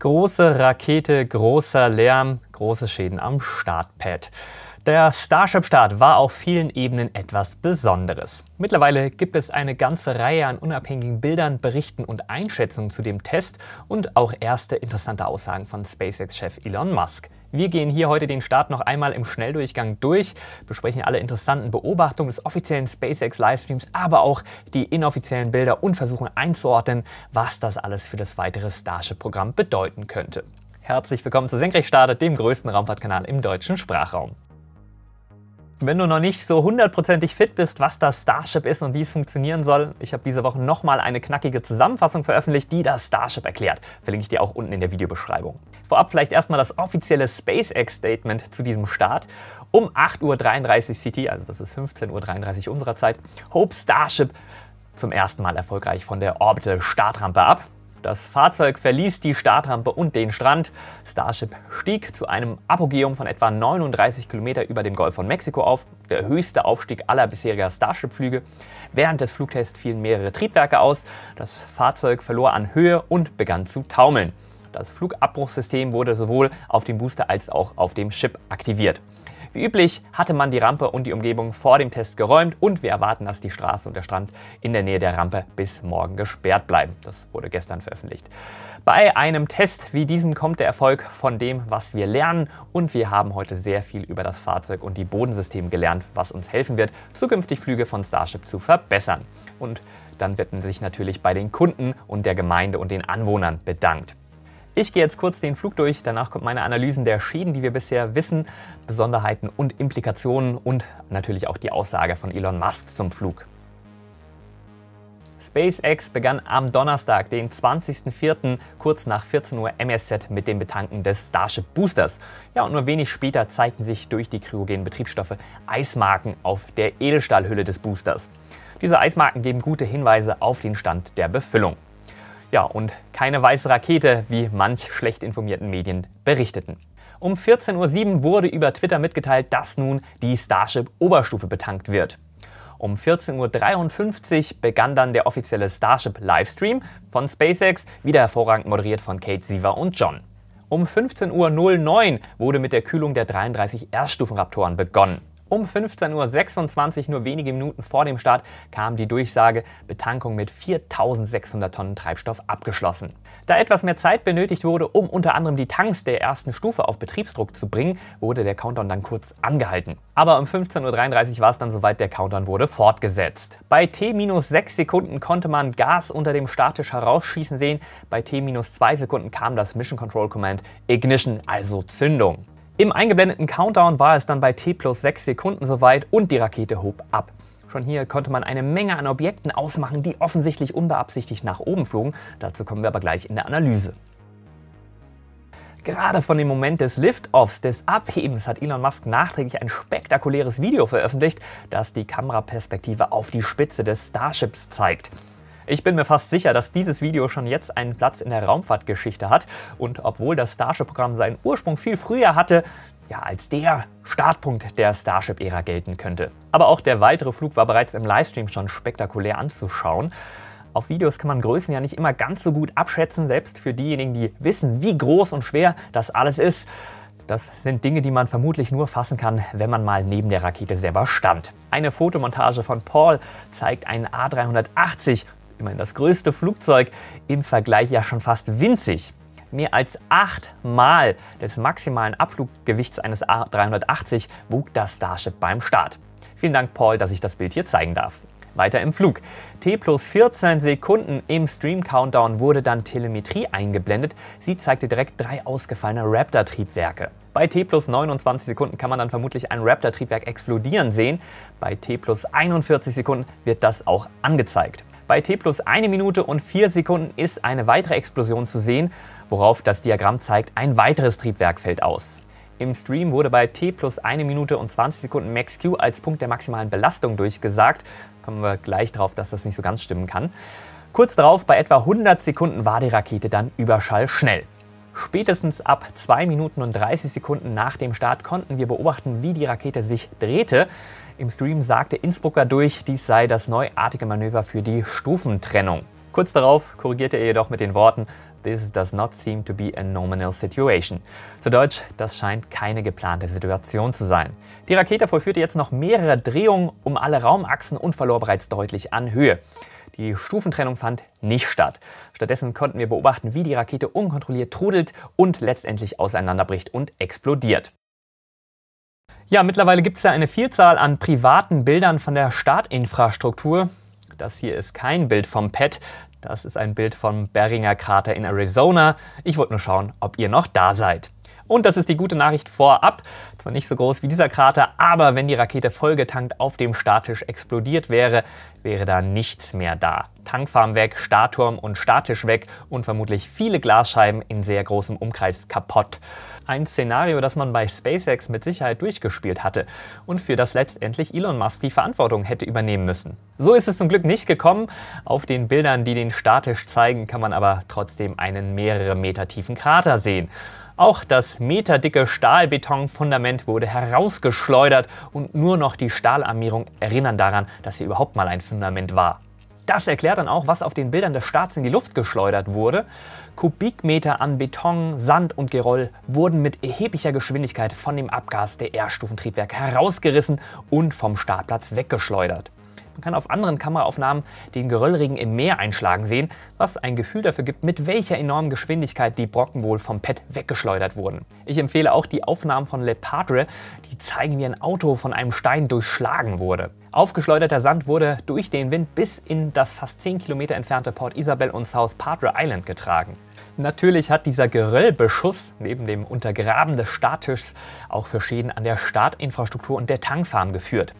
Große Rakete, großer Lärm, große Schäden am Startpad. Der Starship-Start war auf vielen Ebenen etwas Besonderes. Mittlerweile gibt es eine ganze Reihe an unabhängigen Bildern, Berichten und Einschätzungen zu dem Test und auch erste interessante Aussagen von SpaceX-Chef Elon Musk. Wir gehen hier heute den Start noch einmal im Schnelldurchgang durch, besprechen alle interessanten Beobachtungen des offiziellen SpaceX Livestreams, aber auch die inoffiziellen Bilder und versuchen einzuordnen, was das alles für das weitere Starship-Programm bedeuten könnte. Herzlich willkommen zu Senkrechtstarter, dem größten Raumfahrtkanal im deutschen Sprachraum. Wenn du noch nicht so hundertprozentig fit bist, was das Starship ist und wie es funktionieren soll, ich habe diese Woche nochmal eine knackige Zusammenfassung veröffentlicht, die das Starship erklärt. Verlinke ich dir auch unten in der Videobeschreibung. Vorab vielleicht erstmal das offizielle SpaceX-Statement zu diesem Start. Um 8.33 Uhr CT, also das ist 15.33 Uhr unserer Zeit, hob Starship zum ersten Mal erfolgreich von der Orbital Startrampe ab. Das Fahrzeug verließ die Startrampe und den Strand. Starship stieg zu einem Apogeum von etwa 39 Kilometer über dem Golf von Mexiko auf, der höchste Aufstieg aller bisheriger Starship-Flüge. Während des Flugtests fielen mehrere Triebwerke aus, das Fahrzeug verlor an Höhe und begann zu taumeln. Das Flugabbruchsystem wurde sowohl auf dem Booster als auch auf dem Ship aktiviert. Wie üblich hatte man die Rampe und die Umgebung vor dem Test geräumt und wir erwarten, dass die Straße und der Strand in der Nähe der Rampe bis morgen gesperrt bleiben. Das wurde gestern veröffentlicht. Bei einem Test wie diesem kommt der Erfolg von dem, was wir lernen und wir haben heute sehr viel über das Fahrzeug und die Bodensysteme gelernt, was uns helfen wird, zukünftig Flüge von Starship zu verbessern. Und dann wird man sich natürlich bei den Kunden und der Gemeinde und den Anwohnern bedankt. Ich gehe jetzt kurz den Flug durch, danach kommt meine Analysen der Schäden, die wir bisher wissen, Besonderheiten und Implikationen und natürlich auch die Aussage von Elon Musk zum Flug. SpaceX begann am Donnerstag, den 20.04. kurz nach 14 Uhr MSZ mit dem Betanken des Starship Boosters. Ja, und nur wenig später zeigten sich durch die kryogenen Betriebsstoffe Eismarken auf der Edelstahlhülle des Boosters. Diese Eismarken geben gute Hinweise auf den Stand der Befüllung. Ja, und keine weiße Rakete, wie manch schlecht informierten Medien berichteten. Um 14.07 Uhr wurde über Twitter mitgeteilt, dass nun die Starship-Oberstufe betankt wird. Um 14.53 Uhr begann dann der offizielle Starship-Livestream von SpaceX, wieder hervorragend moderiert von Kate Siever und John. Um 15.09 Uhr wurde mit der Kühlung der 33 R-Stufen-Raptoren begonnen. Um 15.26 Uhr, nur wenige Minuten vor dem Start, kam die Durchsage, Betankung mit 4.600 Tonnen Treibstoff abgeschlossen. Da etwas mehr Zeit benötigt wurde, um unter anderem die Tanks der ersten Stufe auf Betriebsdruck zu bringen, wurde der Countdown dann kurz angehalten. Aber um 15.33 Uhr war es dann soweit, der Countdown wurde fortgesetzt. Bei T-6 Sekunden konnte man Gas unter dem Starttisch herausschießen sehen, bei T-2 Sekunden kam das Mission Control Command Ignition, also Zündung. Im eingeblendeten Countdown war es dann bei T plus 6 Sekunden soweit und die Rakete hob ab. Schon hier konnte man eine Menge an Objekten ausmachen, die offensichtlich unbeabsichtigt nach oben flogen. Dazu kommen wir aber gleich in der Analyse. Gerade von dem Moment des Liftoffs, des Abhebens, hat Elon Musk nachträglich ein spektakuläres Video veröffentlicht, das die Kameraperspektive auf die Spitze des Starships zeigt. Ich bin mir fast sicher, dass dieses Video schon jetzt einen Platz in der Raumfahrtgeschichte hat. Und obwohl das Starship-Programm seinen Ursprung viel früher hatte, ja, als der Startpunkt der Starship-Ära gelten könnte. Aber auch der weitere Flug war bereits im Livestream schon spektakulär anzuschauen. Auf Videos kann man Größen ja nicht immer ganz so gut abschätzen, selbst für diejenigen, die wissen, wie groß und schwer das alles ist. Das sind Dinge, die man vermutlich nur fassen kann, wenn man mal neben der Rakete selber stand. Eine Fotomontage von Paul zeigt einen A380 immerhin das größte Flugzeug, im Vergleich ja schon fast winzig. Mehr als achtmal des maximalen Abfluggewichts eines A380 wog das Starship beim Start. Vielen Dank, Paul, dass ich das Bild hier zeigen darf. Weiter im Flug. T plus 14 Sekunden im Stream Countdown wurde dann Telemetrie eingeblendet. Sie zeigte direkt drei ausgefallene Raptor-Triebwerke. Bei T plus 29 Sekunden kann man dann vermutlich ein Raptor-Triebwerk explodieren sehen. Bei T plus 41 Sekunden wird das auch angezeigt. Bei T plus 1 Minute und 4 Sekunden ist eine weitere Explosion zu sehen, worauf das Diagramm zeigt, ein weiteres Triebwerk fällt aus. Im Stream wurde bei T plus 1 Minute und 20 Sekunden Max Q als Punkt der maximalen Belastung durchgesagt. Kommen wir gleich darauf, dass das nicht so ganz stimmen kann. Kurz darauf, bei etwa 100 Sekunden, war die Rakete dann überschallschnell. Spätestens ab 2 Minuten und 30 Sekunden nach dem Start konnten wir beobachten, wie die Rakete sich drehte. Im Stream sagte Innsbrucker durch, dies sei das neuartige Manöver für die Stufentrennung. Kurz darauf korrigierte er jedoch mit den Worten This does not seem to be a nominal situation. Zu Deutsch, das scheint keine geplante Situation zu sein. Die Rakete vollführte jetzt noch mehrere Drehungen um alle Raumachsen und verlor bereits deutlich an Höhe. Die Stufentrennung fand nicht statt. Stattdessen konnten wir beobachten, wie die Rakete unkontrolliert trudelt und letztendlich auseinanderbricht und explodiert. Ja, mittlerweile gibt es ja eine Vielzahl an privaten Bildern von der Startinfrastruktur. Das hier ist kein Bild vom Pad, das ist ein Bild vom Beringer Krater in Arizona. Ich wollte nur schauen, ob ihr noch da seid. Und das ist die gute Nachricht vorab. Zwar nicht so groß wie dieser Krater, aber wenn die Rakete vollgetankt auf dem Starttisch explodiert wäre, wäre da nichts mehr da. Tankfarm weg, Startturm und Starttisch weg und vermutlich viele Glasscheiben in sehr großem Umkreis kaputt. Ein Szenario, das man bei SpaceX mit Sicherheit durchgespielt hatte und für das letztendlich Elon Musk die Verantwortung hätte übernehmen müssen. So ist es zum Glück nicht gekommen. Auf den Bildern, die den Starttisch zeigen, kann man aber trotzdem einen mehrere Meter tiefen Krater sehen. Auch das meterdicke Stahlbetonfundament wurde herausgeschleudert und nur noch die Stahlarmierung erinnern daran, dass hier überhaupt mal ein Fundament war. Das erklärt dann auch, was auf den Bildern des Staats in die Luft geschleudert wurde. Kubikmeter an Beton, Sand und Geroll wurden mit erheblicher Geschwindigkeit von dem Abgas der R-Stufentriebwerke herausgerissen und vom Startplatz weggeschleudert. Man kann auf anderen Kameraaufnahmen den Geröllregen im Meer einschlagen sehen, was ein Gefühl dafür gibt, mit welcher enormen Geschwindigkeit die Brocken wohl vom Pad weggeschleudert wurden. Ich empfehle auch die Aufnahmen von Le Padre, die zeigen, wie ein Auto von einem Stein durchschlagen wurde. Aufgeschleuderter Sand wurde durch den Wind bis in das fast 10 Kilometer entfernte Port Isabel und South Padre Island getragen. Natürlich hat dieser Geröllbeschuss neben dem Untergraben des Starttischs auch für Schäden an der Startinfrastruktur und der Tankfarm geführt.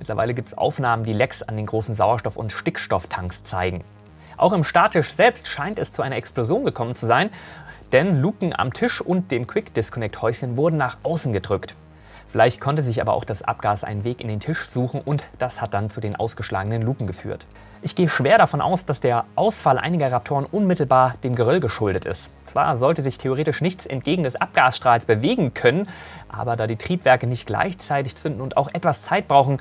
Mittlerweile gibt es Aufnahmen, die Lecks an den großen Sauerstoff- und Stickstofftanks zeigen. Auch im Starttisch selbst scheint es zu einer Explosion gekommen zu sein, denn Luken am Tisch und dem Quick Disconnect Häuschen wurden nach außen gedrückt. Vielleicht konnte sich aber auch das Abgas einen Weg in den Tisch suchen und das hat dann zu den ausgeschlagenen Luken geführt. Ich gehe schwer davon aus, dass der Ausfall einiger Raptoren unmittelbar dem Geröll geschuldet ist. Zwar sollte sich theoretisch nichts entgegen des Abgasstrahls bewegen können, aber da die Triebwerke nicht gleichzeitig zünden und auch etwas Zeit brauchen,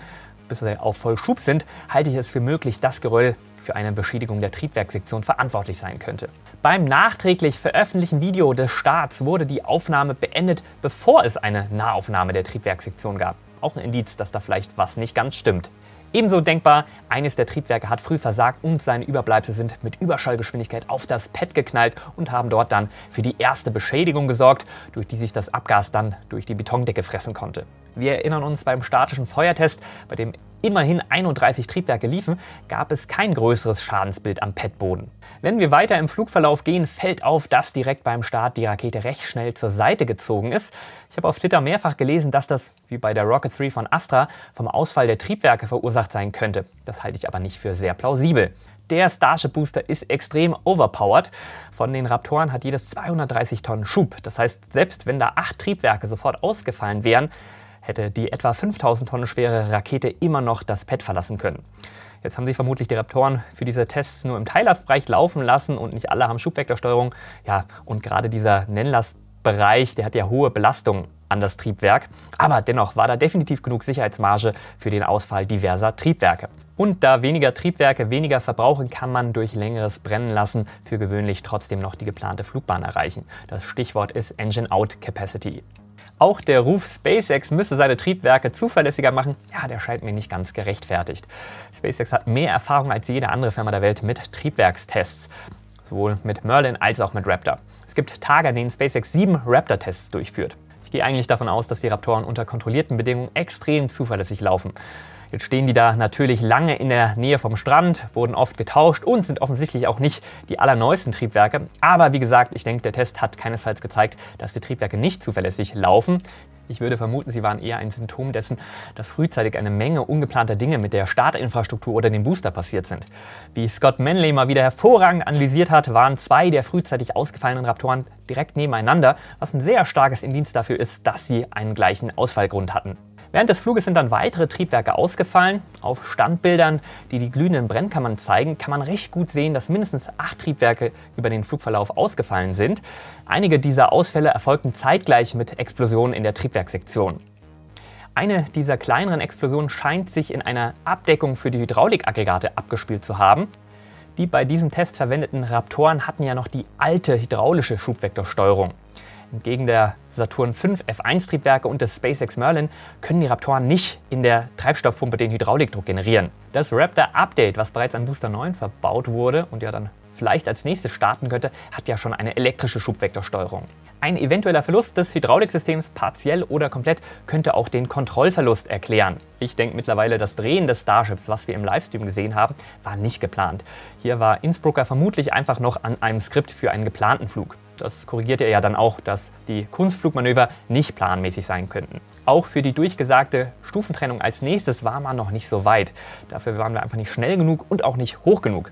bis sie auf Vollschub sind, halte ich es für möglich, dass Geröll für eine Beschädigung der Triebwerkssektion verantwortlich sein könnte. Beim nachträglich veröffentlichten Video des Starts wurde die Aufnahme beendet, bevor es eine Nahaufnahme der Triebwerkssektion gab. Auch ein Indiz, dass da vielleicht was nicht ganz stimmt. Ebenso denkbar, eines der Triebwerke hat früh versagt und seine Überbleibsel sind mit Überschallgeschwindigkeit auf das Pad geknallt und haben dort dann für die erste Beschädigung gesorgt, durch die sich das Abgas dann durch die Betondecke fressen konnte. Wir erinnern uns beim statischen Feuertest, bei dem immerhin 31 Triebwerke liefen, gab es kein größeres Schadensbild am Padboden. Wenn wir weiter im Flugverlauf gehen, fällt auf, dass direkt beim Start die Rakete recht schnell zur Seite gezogen ist. Ich habe auf Twitter mehrfach gelesen, dass das, wie bei der Rocket 3 von Astra, vom Ausfall der Triebwerke verursacht verursacht sein könnte. Das halte ich aber nicht für sehr plausibel. Der Starship Booster ist extrem overpowered. Von den Raptoren hat jedes 230 Tonnen Schub. Das heißt, selbst wenn da acht Triebwerke sofort ausgefallen wären, hätte die etwa 5000 Tonnen schwere Rakete immer noch das Pad verlassen können. Jetzt haben sie vermutlich die Raptoren für diese Tests nur im Teillastbereich laufen lassen und nicht alle haben Schubvektorsteuerung. Ja, und gerade dieser Nennlastbereich, der hat ja hohe Belastungen an das Triebwerk, aber dennoch war da definitiv genug Sicherheitsmarge für den Ausfall diverser Triebwerke. Und da weniger Triebwerke weniger verbrauchen, kann man durch längeres Brennen lassen für gewöhnlich trotzdem noch die geplante Flugbahn erreichen. Das Stichwort ist Engine Out Capacity. Auch der Ruf, SpaceX müsse seine Triebwerke zuverlässiger machen, ja, der scheint mir nicht ganz gerechtfertigt. SpaceX hat mehr Erfahrung als jede andere Firma der Welt mit Triebwerkstests, sowohl mit Merlin als auch mit Raptor. Es gibt Tage, an denen SpaceX sieben Raptor-Tests durchführt. Ich gehe eigentlich davon aus, dass die Raptoren unter kontrollierten Bedingungen extrem zuverlässig laufen. Jetzt stehen die da natürlich lange in der Nähe vom Strand, wurden oft getauscht und sind offensichtlich auch nicht die allerneuesten Triebwerke. Aber wie gesagt, ich denke, der Test hat keinesfalls gezeigt, dass die Triebwerke nicht zuverlässig laufen. Ich würde vermuten, sie waren eher ein Symptom dessen, dass frühzeitig eine Menge ungeplanter Dinge mit der Startinfrastruktur oder dem Booster passiert sind. Wie Scott Manley mal wieder hervorragend analysiert hat, waren zwei der frühzeitig ausgefallenen Raptoren direkt nebeneinander, was ein sehr starkes Indiz dafür ist, dass sie einen gleichen Ausfallgrund hatten. Während des Fluges sind dann weitere Triebwerke ausgefallen. Auf Standbildern, die die glühenden Brennkammern zeigen, kann man recht gut sehen, dass mindestens acht Triebwerke über den Flugverlauf ausgefallen sind. Einige dieser Ausfälle erfolgten zeitgleich mit Explosionen in der Triebwerkssektion. Eine dieser kleineren Explosionen scheint sich in einer Abdeckung für die Hydraulikaggregate abgespielt zu haben. Die bei diesem Test verwendeten Raptoren hatten ja noch die alte hydraulische Schubvektorsteuerung entgegen der Saturn V F1-Triebwerke und des SpaceX Merlin können die Raptoren nicht in der Treibstoffpumpe den Hydraulikdruck generieren. Das Raptor Update, was bereits an Booster 9 verbaut wurde und ja dann vielleicht als nächstes starten könnte, hat ja schon eine elektrische Schubvektorsteuerung. Ein eventueller Verlust des Hydrauliksystems, partiell oder komplett, könnte auch den Kontrollverlust erklären. Ich denke mittlerweile, das Drehen des Starships, was wir im Livestream gesehen haben, war nicht geplant. Hier war Innsbrucker vermutlich einfach noch an einem Skript für einen geplanten Flug. Das korrigiert er ja dann auch, dass die Kunstflugmanöver nicht planmäßig sein könnten. Auch für die durchgesagte Stufentrennung als nächstes war man noch nicht so weit. Dafür waren wir einfach nicht schnell genug und auch nicht hoch genug.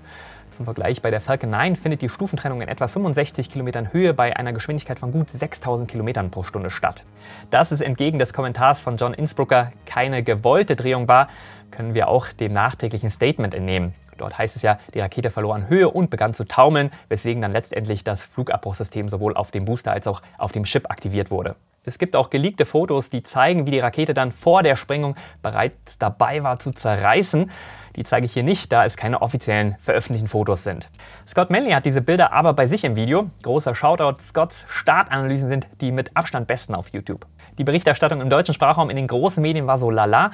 Zum Vergleich, bei der Falcon 9 findet die Stufentrennung in etwa 65 Kilometern Höhe bei einer Geschwindigkeit von gut 6000 Kilometern pro Stunde statt. Dass es entgegen des Kommentars von John Innsbrucker keine gewollte Drehung war, können wir auch dem nachträglichen Statement entnehmen. Dort heißt es ja, die Rakete verlor an Höhe und begann zu taumeln, weswegen dann letztendlich das Flugabbruchsystem sowohl auf dem Booster als auch auf dem Chip aktiviert wurde. Es gibt auch geleakte Fotos, die zeigen, wie die Rakete dann vor der Sprengung bereits dabei war zu zerreißen. Die zeige ich hier nicht, da es keine offiziellen veröffentlichten Fotos sind. Scott Manley hat diese Bilder aber bei sich im Video. Großer Shoutout, Scotts Startanalysen sind die mit Abstand besten auf YouTube. Die Berichterstattung im deutschen Sprachraum in den großen Medien war so lala.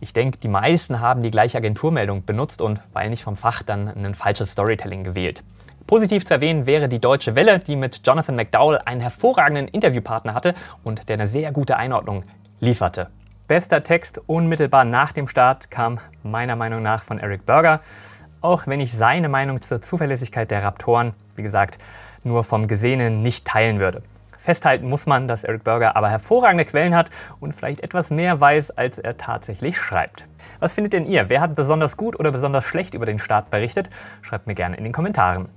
Ich denke, die meisten haben die gleiche Agenturmeldung benutzt und weil nicht vom Fach dann ein falsches Storytelling gewählt. Positiv zu erwähnen wäre die Deutsche Welle, die mit Jonathan McDowell einen hervorragenden Interviewpartner hatte und der eine sehr gute Einordnung lieferte. Bester Text unmittelbar nach dem Start kam meiner Meinung nach von Eric Berger, auch wenn ich seine Meinung zur Zuverlässigkeit der Raptoren, wie gesagt, nur vom Gesehenen nicht teilen würde. Festhalten muss man, dass Eric Berger aber hervorragende Quellen hat und vielleicht etwas mehr weiß, als er tatsächlich schreibt. Was findet denn ihr? Wer hat besonders gut oder besonders schlecht über den Start berichtet? Schreibt mir gerne in den Kommentaren.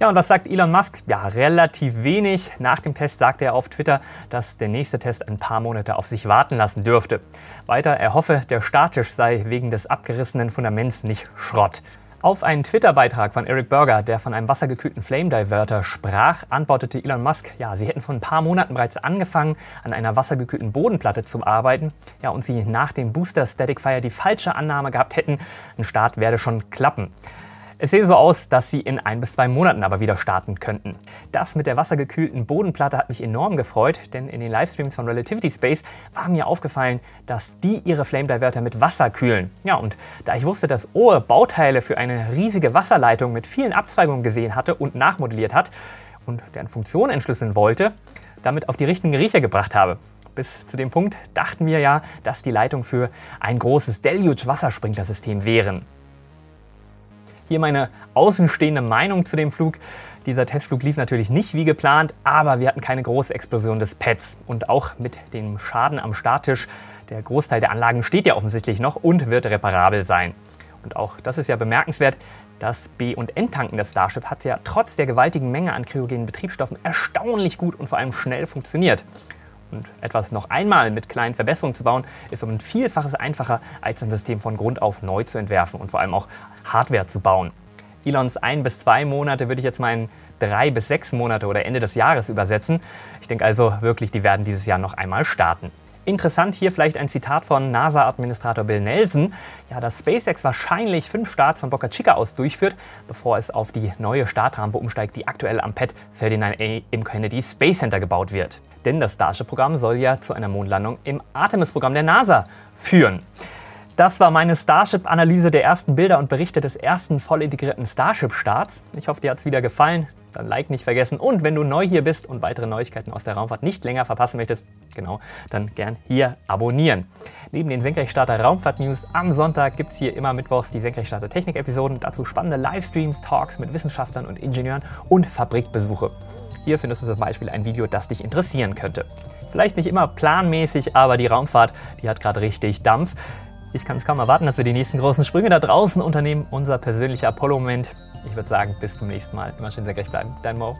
Ja, und was sagt Elon Musk? Ja, relativ wenig. Nach dem Test sagte er auf Twitter, dass der nächste Test ein paar Monate auf sich warten lassen dürfte. Weiter, er hoffe, der Starttisch sei wegen des abgerissenen Fundaments nicht Schrott. Auf einen Twitter-Beitrag von Eric Berger, der von einem wassergekühlten Flame Diverter sprach, antwortete Elon Musk, ja, sie hätten vor ein paar Monaten bereits angefangen, an einer wassergekühlten Bodenplatte zu arbeiten, ja, und sie nach dem Booster Static Fire die falsche Annahme gehabt hätten, ein Start werde schon klappen. Es sehe so aus, dass sie in ein bis zwei Monaten aber wieder starten könnten. Das mit der wassergekühlten Bodenplatte hat mich enorm gefreut, denn in den Livestreams von Relativity Space war mir aufgefallen, dass die ihre Flame Diverter mit Wasser kühlen. Ja, und da ich wusste, dass Ohe Bauteile für eine riesige Wasserleitung mit vielen Abzweigungen gesehen hatte und nachmodelliert hat und deren Funktion entschlüsseln wollte, damit auf die richtigen Riecher gebracht habe bis zu dem Punkt dachten wir ja, dass die Leitung für ein großes deluge wassersprinklersystem wären. Hier meine außenstehende Meinung zu dem Flug. Dieser Testflug lief natürlich nicht wie geplant, aber wir hatten keine große Explosion des Pads. Und auch mit dem Schaden am Starttisch, der Großteil der Anlagen steht ja offensichtlich noch und wird reparabel sein. Und auch das ist ja bemerkenswert, das B- und Endtanken der Starship hat ja trotz der gewaltigen Menge an kryogenen Betriebsstoffen erstaunlich gut und vor allem schnell funktioniert. Und etwas noch einmal mit kleinen Verbesserungen zu bauen, ist um ein Vielfaches einfacher, als ein System von Grund auf neu zu entwerfen und vor allem auch Hardware zu bauen. Elons ein bis zwei Monate würde ich jetzt meinen drei bis sechs Monate oder Ende des Jahres übersetzen. Ich denke also wirklich, die werden dieses Jahr noch einmal starten. Interessant hier vielleicht ein Zitat von NASA-Administrator Bill Nelson, ja, dass SpaceX wahrscheinlich fünf Starts von Boca Chica aus durchführt, bevor es auf die neue Startrampe umsteigt, die aktuell am Pad 39A im Kennedy Space Center gebaut wird. Denn das Starship-Programm soll ja zu einer Mondlandung im Artemis-Programm der NASA führen. Das war meine Starship-Analyse der ersten Bilder und Berichte des ersten voll integrierten Starship-Starts. Ich hoffe, dir hat es wieder gefallen. Dann Like nicht vergessen. Und wenn du neu hier bist und weitere Neuigkeiten aus der Raumfahrt nicht länger verpassen möchtest, genau, dann gern hier abonnieren. Neben den Senkrechtstarter Raumfahrt-News am Sonntag gibt es hier immer mittwochs die Senkrechtstarter Technik-Episoden. Dazu spannende Livestreams, Talks mit Wissenschaftlern und Ingenieuren und Fabrikbesuche. Hier findest du zum Beispiel ein Video, das dich interessieren könnte. Vielleicht nicht immer planmäßig, aber die Raumfahrt, die hat gerade richtig Dampf. Ich kann es kaum erwarten, dass wir die nächsten großen Sprünge da draußen unternehmen. Unser persönlicher Apollo-Moment. Ich würde sagen, bis zum nächsten Mal. Immer schön sehr gleich bleiben. Dein Mo.